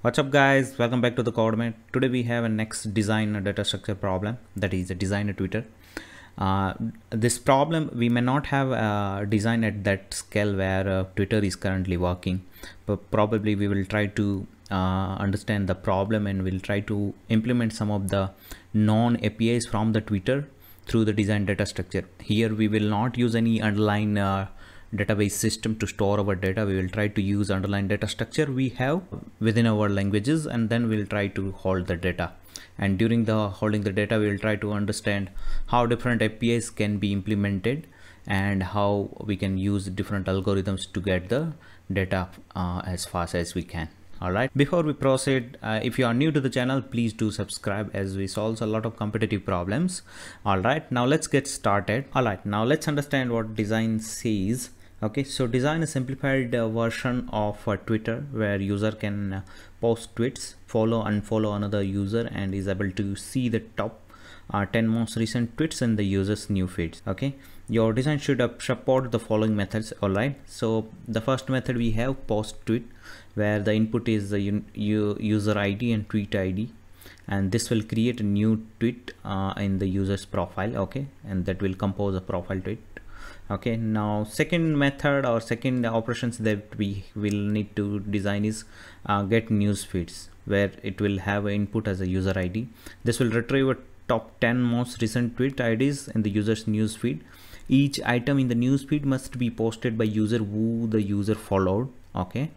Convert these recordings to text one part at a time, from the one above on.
What's up guys, welcome back to the Coordinate. Today we have a next design data structure problem that is a design a Twitter. Uh, this problem, we may not have a uh, design at that scale where uh, Twitter is currently working, but probably we will try to uh, understand the problem and we'll try to implement some of the non APIs from the Twitter through the design data structure. Here we will not use any underlying uh, database system to store our data we will try to use underlying data structure we have within our languages and then we'll try to hold the data and during the holding the data we will try to understand how different apis can be implemented and how we can use different algorithms to get the data uh, as fast as we can all right before we proceed uh, if you are new to the channel please do subscribe as we solve a lot of competitive problems all right now let's get started all right now let's understand what design sees okay so design a simplified uh, version of uh, twitter where user can uh, post tweets follow unfollow another user and is able to see the top uh, 10 most recent tweets in the user's new feeds okay your design should uh, support the following methods all right so the first method we have post tweet where the input is the user id and tweet id and this will create a new tweet uh, in the user's profile okay and that will compose a profile tweet okay now second method or second operations that we will need to design is uh, get news feeds where it will have input as a user id this will retrieve a top 10 most recent tweet ids in the user's news feed each item in the news feed must be posted by user who the user followed okay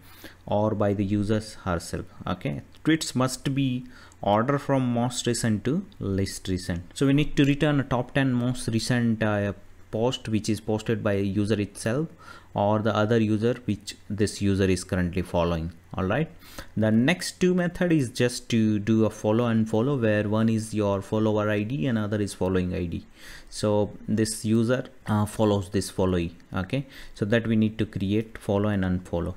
or by the users herself okay tweets must be order from most recent to least recent so we need to return a top 10 most recent uh, post which is posted by user itself or the other user which this user is currently following all right the next two method is just to do a follow and follow where one is your follower id and other is following id so this user uh, follows this followee okay so that we need to create follow and unfollow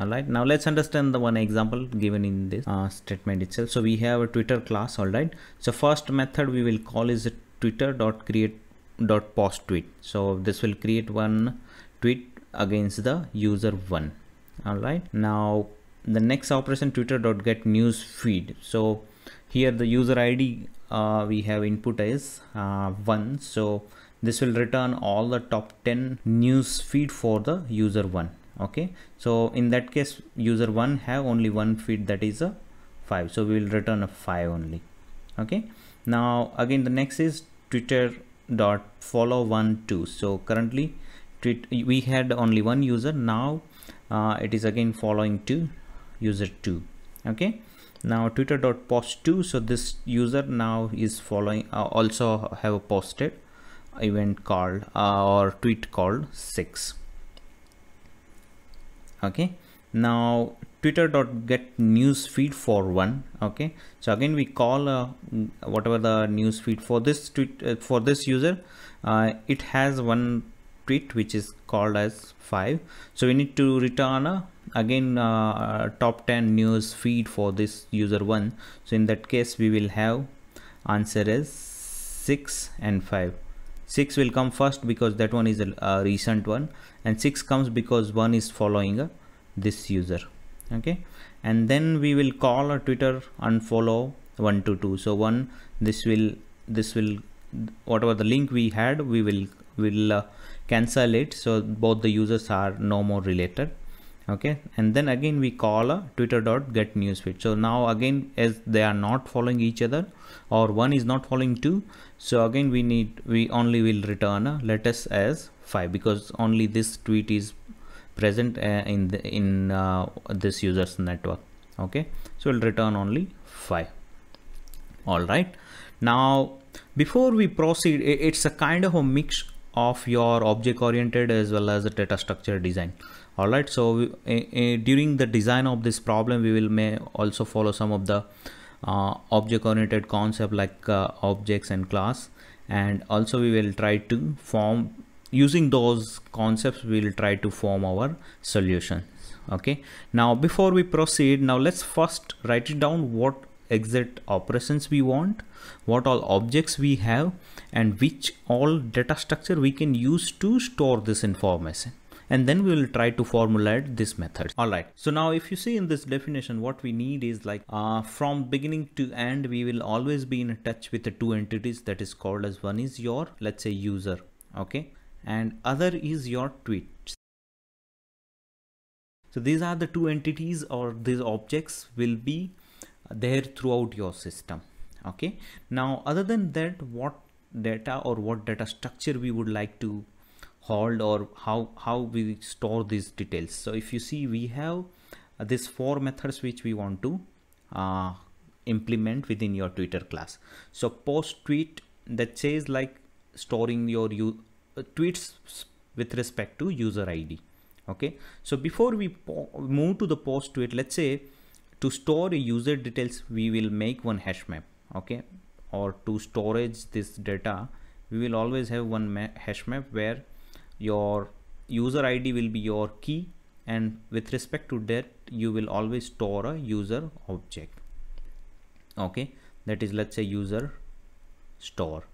all right now let's understand the one example given in this uh, statement itself so we have a twitter class all right so first method we will call is twitter dot create dot post tweet so this will create one tweet against the user one all right now the next operation twitter dot get news feed so here the user id uh, we have input is uh, one so this will return all the top 10 news feed for the user one okay so in that case user one have only one feed that is a uh, five so we will return a five only okay now again the next is twitter dot follow one two so currently tweet we had only one user now uh, it is again following two user two okay now twitter dot post two so this user now is following uh, also have posted event called uh, or tweet called six okay now twitter.getNewsFeed for one okay so again we call uh, whatever the news feed for this tweet uh, for this user uh, it has one tweet which is called as five so we need to return a uh, again uh, uh, top 10 news feed for this user one so in that case we will have answer is six and five 6 will come first because that one is a, a, recent one and 6 comes because one is following this user okay and then we will call a twitter unfollow 122 so one this will this will whatever the link we had we will will uh, cancel it so both the users are no more related okay and then again we call a twitter dot get newsfeed so now again as they are not following each other or one is not following two so again we need we only will return a uh, us as five because only this tweet is present uh, in the, in uh, this user's network okay so it will return only 5 all right now before we proceed it's a kind of a mix of your object oriented as well as the data structure design all right so we, uh, uh, during the design of this problem we will may also follow some of the uh, object oriented concept like uh, objects and class and also we will try to form using those concepts we will try to form our solution okay now before we proceed now let's first write it down what exact operations we want what all objects we have and which all data structure we can use to store this information and then we will try to formulate this method all right so now if you see in this definition what we need is like uh, from beginning to end we will always be in touch with the two entities that is called as one is your let's say user okay and other is your tweets. So these are the two entities or these objects will be there throughout your system. Okay. Now, other than that, what data or what data structure we would like to hold or how, how we store these details. So if you see, we have uh, these four methods which we want to uh, implement within your Twitter class. So post tweet that says like storing your uh, tweets with respect to user ID. Okay, so before we move to the post tweet, let's say to store a user details, we will make one hash map. Okay, or to storage this data, we will always have one ma hash map where your user ID will be your key and with respect to that you will always store a user object okay that is let's say user store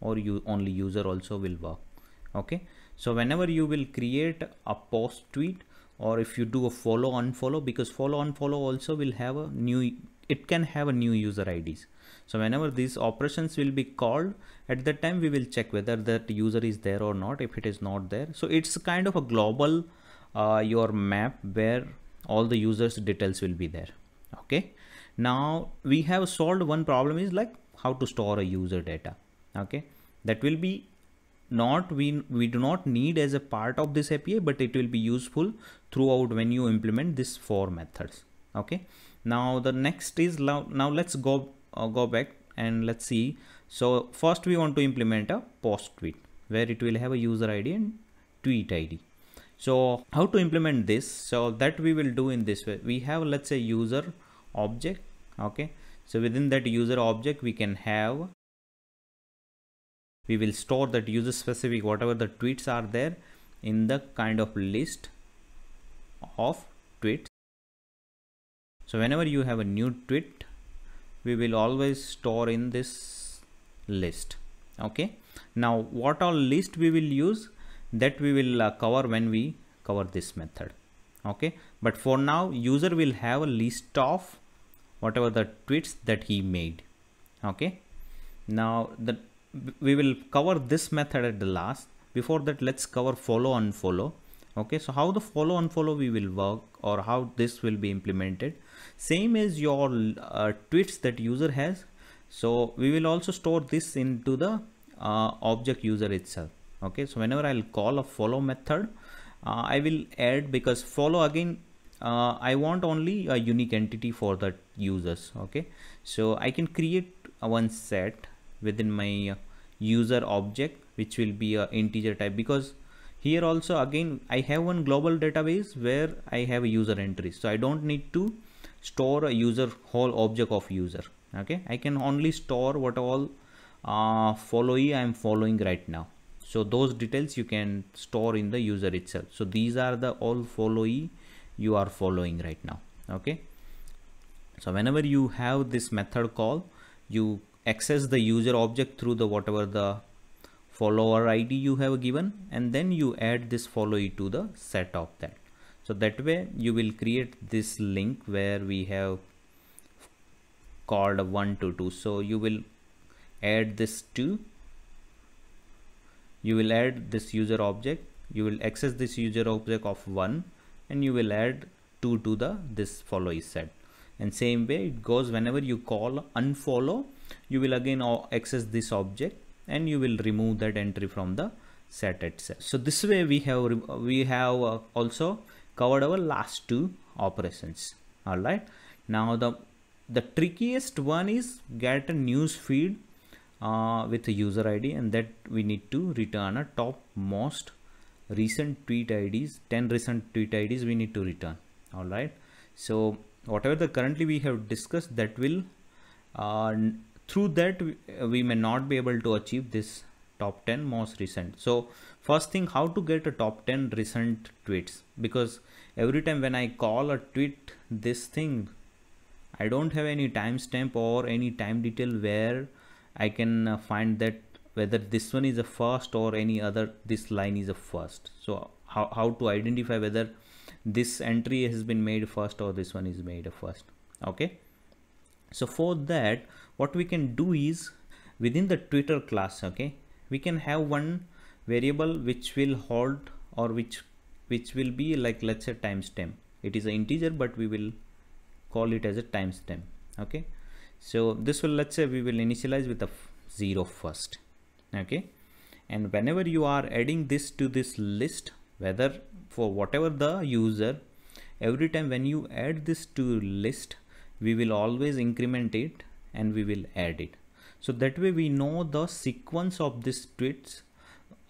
or you only user also will work okay so whenever you will create a post tweet or if you do a follow unfollow because follow unfollow also will have a new it can have a new user IDs. So whenever these operations will be called at that time, we will check whether that user is there or not. If it is not there, so it's kind of a global uh, your map where all the users details will be there. Okay. Now we have solved one problem is like how to store a user data. Okay. That will be not we we do not need as a part of this API but it will be useful throughout when you implement this four methods okay now the next is now let's go uh, go back and let's see so first we want to implement a post tweet where it will have a user ID and tweet ID so how to implement this so that we will do in this way we have let's say user object okay so within that user object we can have we will store that user specific whatever the tweets are there in the kind of list of tweets so whenever you have a new tweet we will always store in this list okay now what all list we will use that we will uh, cover when we cover this method okay but for now user will have a list of whatever the tweets that he made okay now the we will cover this method at the last before that let's cover follow and follow okay so how the follow and follow we will work or how this will be implemented same as your uh, tweets that user has so we will also store this into the uh, object user itself okay so whenever i'll call a follow method uh, i will add because follow again uh, i want only a unique entity for that users okay so i can create one set within my uh, user object which will be a integer type because here also again I have one global database where I have a user entry so I don't need to store a user whole object of user okay I can only store what all uh, followee I am following right now so those details you can store in the user itself so these are the all followee you are following right now okay so whenever you have this method call you access the user object through the whatever the follower ID you have given and then you add this followee to the set of that. So that way you will create this link where we have called 1 to 2. So you will add this to, you will add this user object, you will access this user object of 1 and you will add 2 to the this followee set. And same way it goes whenever you call unfollow you will again access this object and you will remove that entry from the set itself so this way we have we have uh, also covered our last two operations all right now the the trickiest one is get a news feed uh, with a user id and that we need to return a top most recent tweet ids 10 recent tweet ids we need to return all right so whatever the currently we have discussed that will uh, through that uh, we may not be able to achieve this top 10 most recent so first thing how to get a top 10 recent tweets because every time when i call a tweet this thing i don't have any timestamp or any time detail where i can uh, find that whether this one is a first or any other this line is a first so how, how to identify whether this entry has been made first or this one is made first okay so for that what we can do is within the twitter class okay we can have one variable which will hold or which which will be like let's say timestamp it is an integer but we will call it as a timestamp okay so this will let's say we will initialize with a zero first okay and whenever you are adding this to this list whether for whatever the user every time when you add this to list we will always increment it and we will add it. So that way we know the sequence of these tweets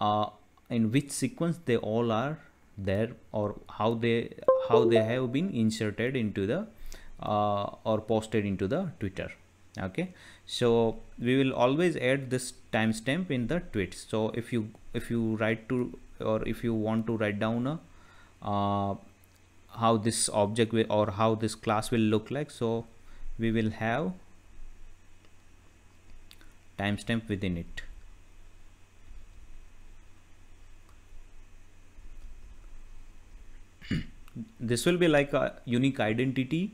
uh, in which sequence they all are there or how they how they have been inserted into the uh, or posted into the Twitter. Okay, so we will always add this timestamp in the tweets. So if you if you write to or if you want to write down a uh, how this object will or how this class will look like, so we will have timestamp within it. this will be like a unique identity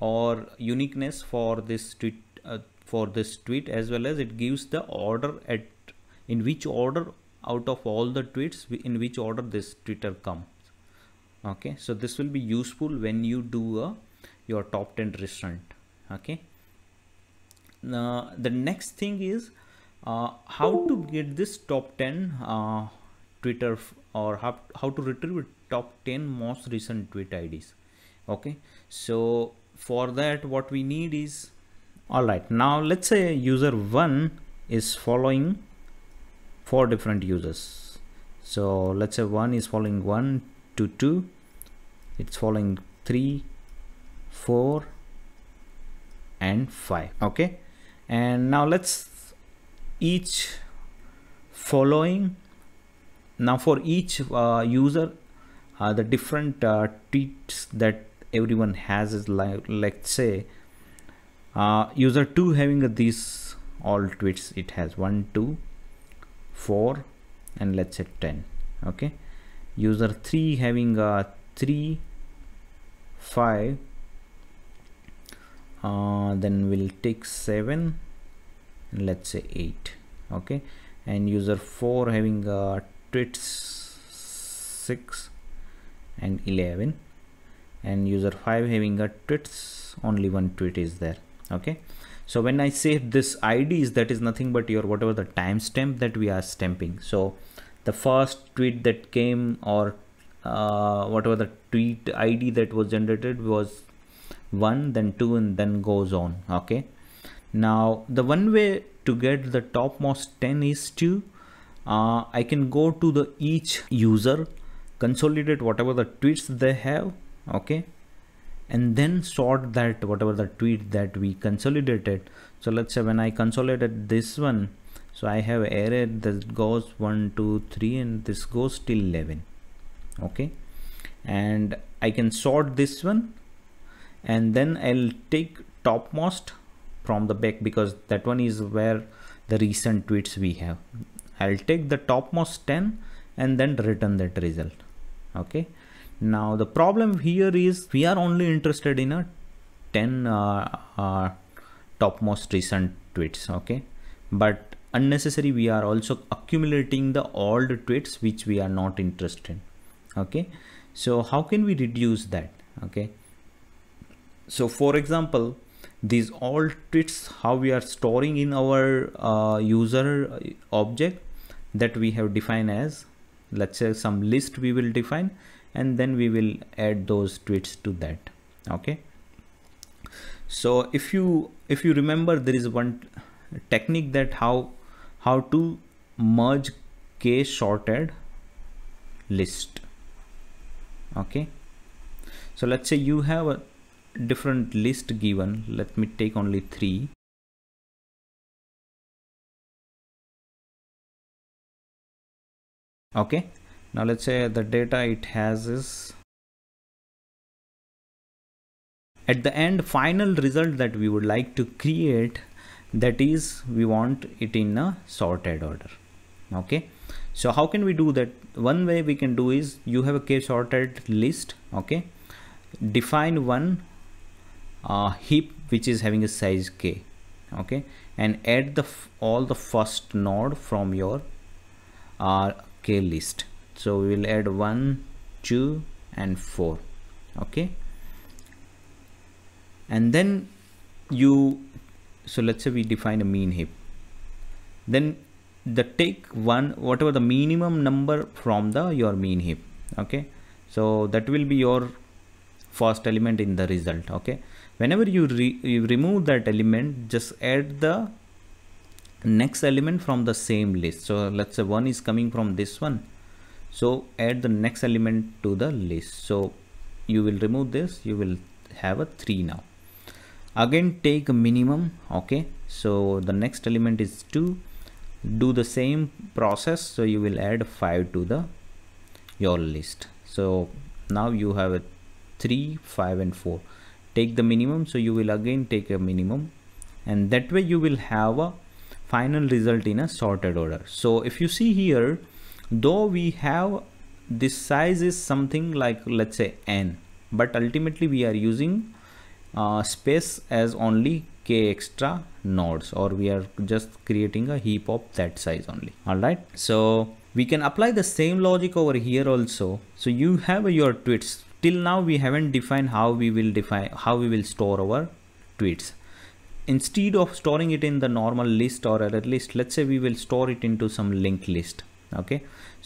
or uniqueness for this tweet uh, for this tweet as well as it gives the order at in which order out of all the tweets in which order this twitter comes okay so this will be useful when you do a your top 10 restaurant okay now the next thing is uh, how to get this top 10 uh, Twitter or how, how to retrieve top 10 most recent tweet IDs. Okay, so for that, what we need is all right. Now, let's say user one is following four different users. So let's say one is following one to two, it's following three, four, and five. Okay and now let's each following now for each uh, user uh, the different uh, tweets that everyone has is like let's say uh, user 2 having these all tweets it has 1 2 4 and let's say 10 okay user 3 having uh, 3 5 uh, then we'll take 7 and let's say 8 okay and user 4 having uh, tweets 6 and 11 and user 5 having a uh, tweets only one tweet is there okay so when I save this IDs that is nothing but your whatever the timestamp that we are stamping so the first tweet that came or uh, whatever the tweet ID that was generated was 1 then 2 and then goes on okay now the one way to get the topmost 10 is to uh, I can go to the each user consolidate whatever the tweets they have okay and then sort that whatever the tweet that we consolidated so let's say when I consolidated this one so I have array that goes 1 2 3 and this goes till 11 okay and I can sort this one and then I'll take topmost from the back because that one is where the recent tweets we have. I'll take the topmost 10 and then return that result. Okay. Now the problem here is we are only interested in a 10 uh, uh, topmost recent tweets. Okay. But unnecessary we are also accumulating the old tweets which we are not interested in. Okay. So how can we reduce that? Okay so for example these all tweets how we are storing in our uh, user uh, object that we have defined as let's say some list we will define and then we will add those tweets to that okay so if you if you remember there is one technique that how how to merge k sorted list okay so let's say you have a different list given let me take only three okay now let's say the data it has is at the end final result that we would like to create that is we want it in a sorted order okay so how can we do that one way we can do is you have a k sorted list okay define one uh, heap which is having a size k okay and add the all the first node from your uh, k list so we will add 1 2 and 4 okay and then you so let's say we define a mean heap then the take one whatever the minimum number from the your mean heap okay so that will be your first element in the result okay whenever you, re you remove that element just add the next element from the same list so let's say one is coming from this one so add the next element to the list so you will remove this you will have a 3 now again take a minimum okay so the next element is 2 do the same process so you will add 5 to the your list so now you have a 3 5 and 4 take the minimum so you will again take a minimum and that way you will have a final result in a sorted order so if you see here though we have this size is something like let's say n but ultimately we are using uh, space as only k extra nodes or we are just creating a heap of that size only all right so we can apply the same logic over here also so you have your tweets till now we haven't defined how we will define how we will store our tweets instead of storing it in the normal list or at list let's say we will store it into some linked list okay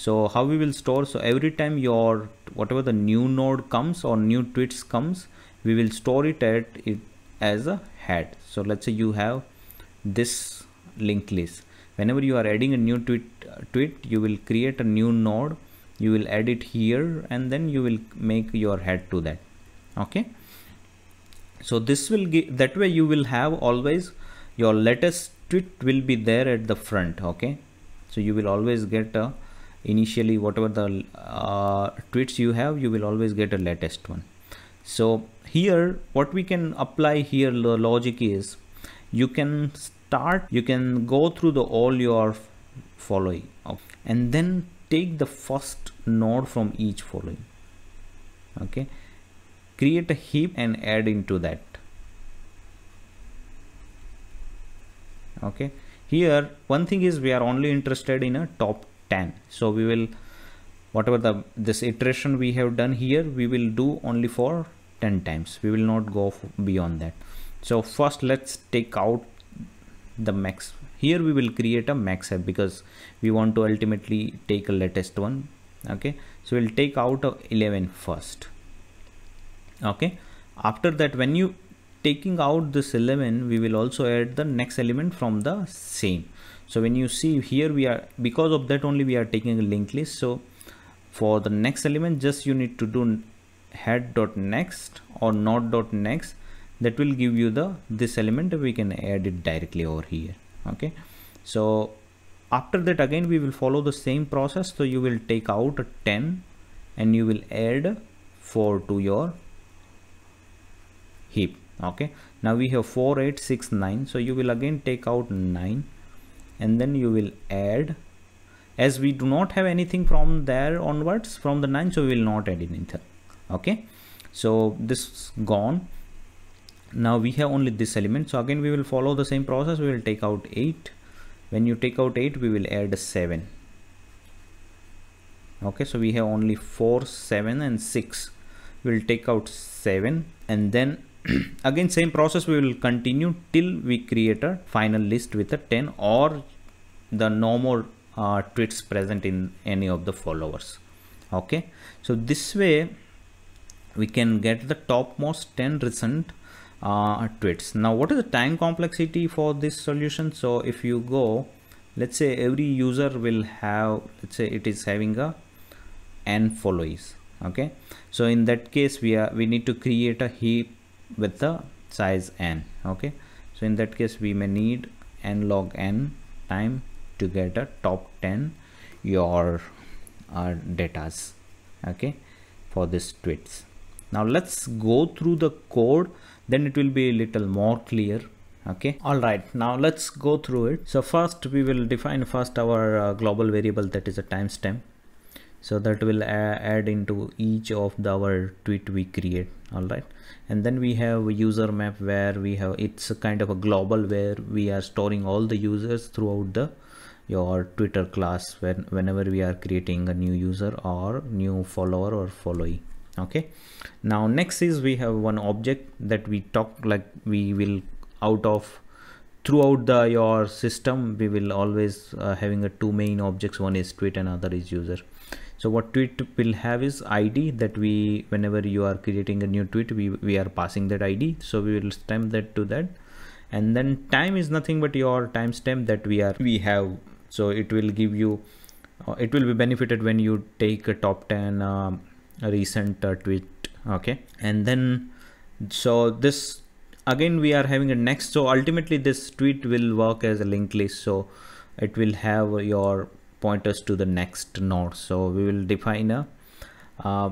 so how we will store so every time your whatever the new node comes or new tweets comes we will store it at it as a head so let's say you have this linked list whenever you are adding a new tweet tweet you will create a new node you will add it here and then you will make your head to that okay so this will give that way you will have always your latest tweet will be there at the front okay so you will always get a initially whatever the uh, tweets you have you will always get a latest one so here what we can apply here the logic is you can start you can go through the all your following and then take the first node from each following okay create a heap and add into that okay here one thing is we are only interested in a top 10 so we will whatever the this iteration we have done here we will do only for 10 times we will not go beyond that so first let's take out the max here we will create a max app because we want to ultimately take a latest one okay so we'll take out 11 first okay after that when you taking out this 11 we will also add the next element from the same so when you see here we are because of that only we are taking a linked list so for the next element just you need to do head dot next or not dot next that will give you the this element we can add it directly over here okay so after that again we will follow the same process so you will take out 10 and you will add 4 to your heap okay now we have 4 8 6 9 so you will again take out 9 and then you will add as we do not have anything from there onwards from the 9 so we will not add anything okay so this is gone now we have only this element so again we will follow the same process we will take out 8 when you take out 8 we will add 7 okay so we have only 4 7 and 6 we'll take out 7 and then again same process we will continue till we create a final list with a 10 or the no more uh, tweets present in any of the followers okay so this way we can get the topmost 10 recent uh, tweets. Now, what is the time complexity for this solution? So if you go, let's say every user will have, let's say it is having a n followers. Okay. So in that case, we are, we need to create a heap with the size n. Okay. So in that case, we may need n log n time to get a top 10 your uh, datas. Okay. For this tweets. Now let's go through the code then it will be a little more clear okay all right now let's go through it so first we will define first our uh, global variable that is a timestamp so that will add into each of the, our tweet we create all right and then we have a user map where we have it's a kind of a global where we are storing all the users throughout the your twitter class when whenever we are creating a new user or new follower or following okay now next is we have one object that we talk like we will out of throughout the your system we will always uh, having a two main objects one is tweet and other is user so what tweet will have is id that we whenever you are creating a new tweet we, we are passing that id so we will stamp that to that and then time is nothing but your timestamp that we are we have so it will give you uh, it will be benefited when you take a top 10 um, recent uh, tweet okay and then so this again we are having a next so ultimately this tweet will work as a linked list so it will have your pointers to the next node so we will define a uh,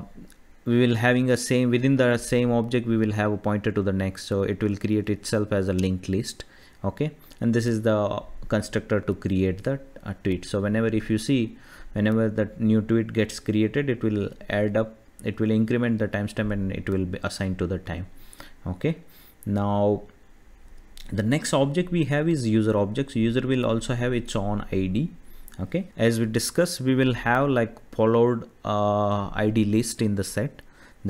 we will having a same within the same object we will have a pointer to the next so it will create itself as a linked list okay and this is the constructor to create that uh, tweet so whenever if you see whenever that new tweet gets created it will add up it will increment the timestamp and it will be assigned to the time okay now the next object we have is user objects user will also have its own id okay as we discussed we will have like followed uh, id list in the set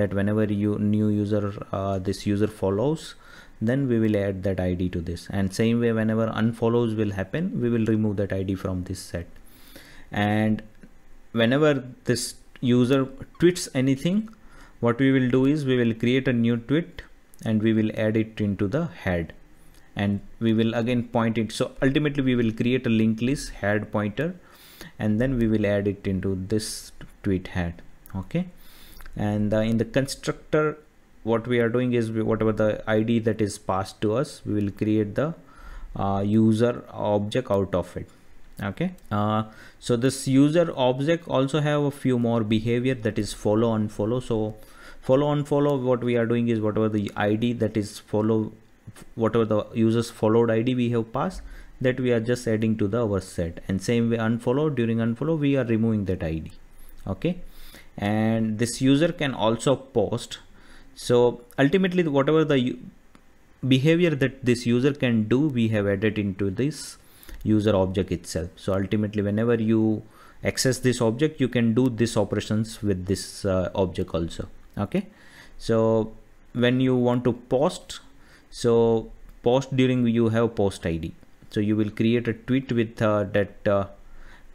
that whenever you new user uh, this user follows then we will add that id to this and same way whenever unfollows will happen we will remove that id from this set and whenever this user tweets anything what we will do is we will create a new tweet and we will add it into the head and we will again point it so ultimately we will create a linked list head pointer and then we will add it into this tweet head okay and uh, in the constructor what we are doing is we, whatever the id that is passed to us we will create the uh, user object out of it okay uh, so this user object also have a few more behavior that is follow and follow so follow on follow what we are doing is whatever the id that is follow whatever the users followed id we have passed that we are just adding to the our set and same way unfollow during unfollow we are removing that id okay and this user can also post so ultimately whatever the behavior that this user can do we have added into this user object itself so ultimately whenever you access this object you can do this operations with this uh, object also okay so when you want to post so post during you have post id so you will create a tweet with uh, that uh,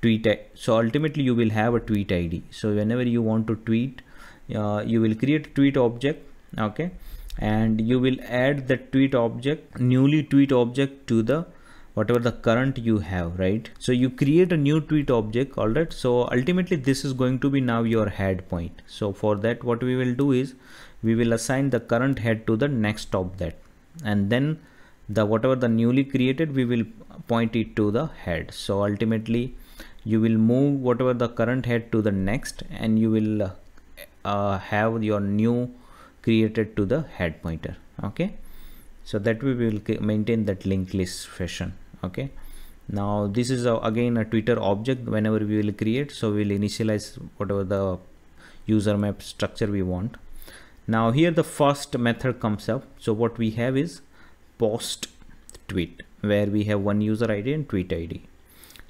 tweet so ultimately you will have a tweet id so whenever you want to tweet uh, you will create a tweet object okay and you will add the tweet object newly tweet object to the whatever the current you have right so you create a new tweet object all right so ultimately this is going to be now your head point so for that what we will do is we will assign the current head to the next top that and then the whatever the newly created we will point it to the head so ultimately you will move whatever the current head to the next and you will uh, uh, have your new created to the head pointer okay so that we will maintain that linked list fashion okay now this is a, again a twitter object whenever we will create so we'll initialize whatever the user map structure we want now here the first method comes up so what we have is post tweet where we have one user id and tweet id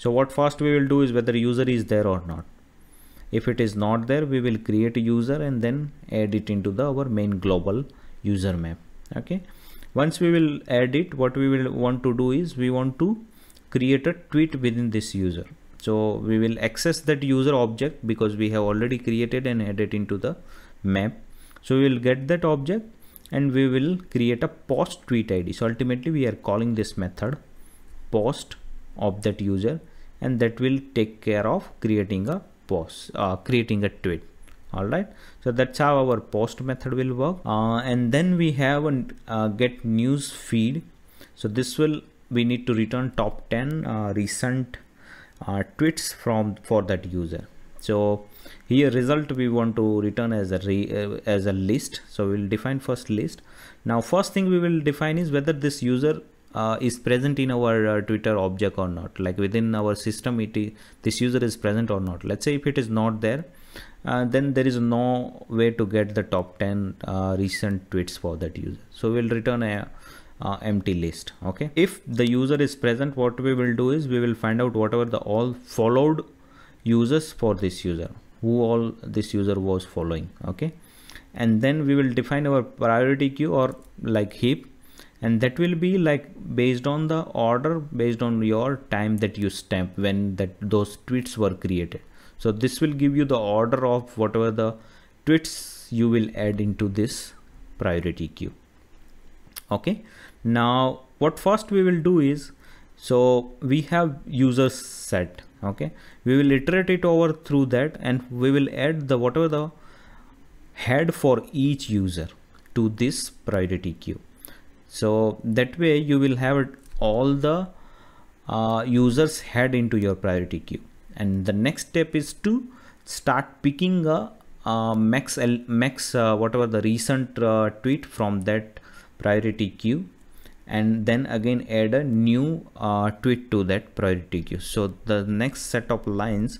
so what first we will do is whether user is there or not if it is not there we will create a user and then add it into the our main global user map okay once we will add it what we will want to do is we want to create a tweet within this user so we will access that user object because we have already created and added into the map so we will get that object and we will create a post tweet id so ultimately we are calling this method post of that user and that will take care of creating a post uh, creating a tweet all right so that's how our post method will work uh, and then we have a uh, get news feed so this will we need to return top 10 uh, recent uh, tweets from for that user so here result we want to return as a re, uh, as a list so we'll define first list now first thing we will define is whether this user uh, is present in our uh, Twitter object or not like within our system it is, this user is present or not let's say if it is not there uh, then there is no way to get the top 10 uh, recent tweets for that user so we'll return a uh, empty list okay if the user is present what we will do is we will find out whatever the all followed users for this user who all this user was following okay and then we will define our priority queue or like heap and that will be like based on the order based on your time that you stamp when that those tweets were created so this will give you the order of whatever the tweets you will add into this priority queue okay now what first we will do is so we have user set okay we will iterate it over through that and we will add the whatever the head for each user to this priority queue so that way you will have all the uh, users head into your priority queue and the next step is to start picking a uh, max L, max uh, whatever the recent uh, tweet from that priority queue and then again add a new uh, tweet to that priority queue so the next set of lines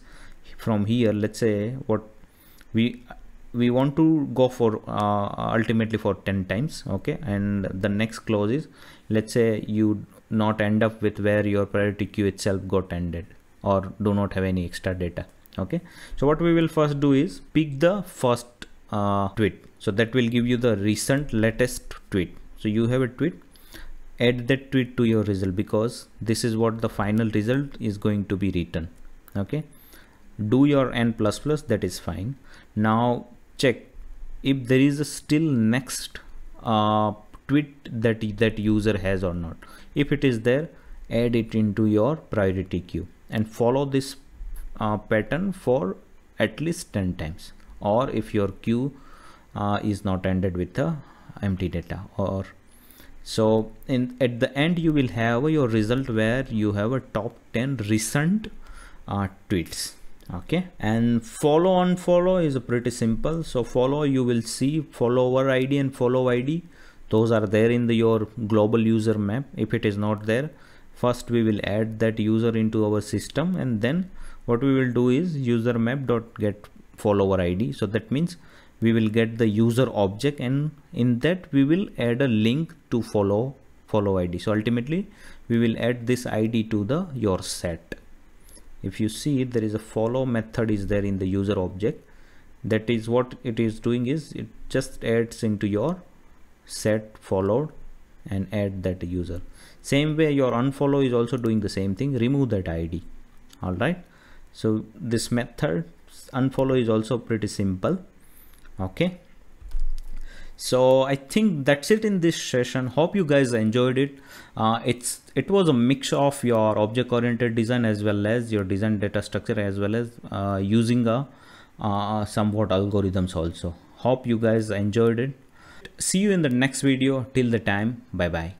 from here let's say what we we want to go for uh, ultimately for 10 times okay and the next clause is let's say you not end up with where your priority queue itself got ended or do not have any extra data okay so what we will first do is pick the first uh, tweet so that will give you the recent latest tweet so you have a tweet add that tweet to your result because this is what the final result is going to be written okay do your n plus plus that is fine now check if there is a still next uh, tweet that that user has or not if it is there add it into your priority queue and follow this uh, pattern for at least 10 times or if your queue uh, is not ended with the uh, empty data or so in at the end you will have your result where you have a top 10 recent uh, tweets okay and follow on follow is pretty simple so follow you will see follower id and follow id those are there in the, your global user map if it is not there first we will add that user into our system and then what we will do is user map dot get follower id so that means we will get the user object and in that we will add a link to follow follow id so ultimately we will add this id to the your set if you see there is a follow method is there in the user object that is what it is doing is it just adds into your set followed and add that user same way your unfollow is also doing the same thing remove that id all right so this method unfollow is also pretty simple okay so i think that's it in this session hope you guys enjoyed it uh, it's it was a mix of your object oriented design as well as your design data structure as well as uh, using a uh, somewhat algorithms also hope you guys enjoyed it see you in the next video till the time bye bye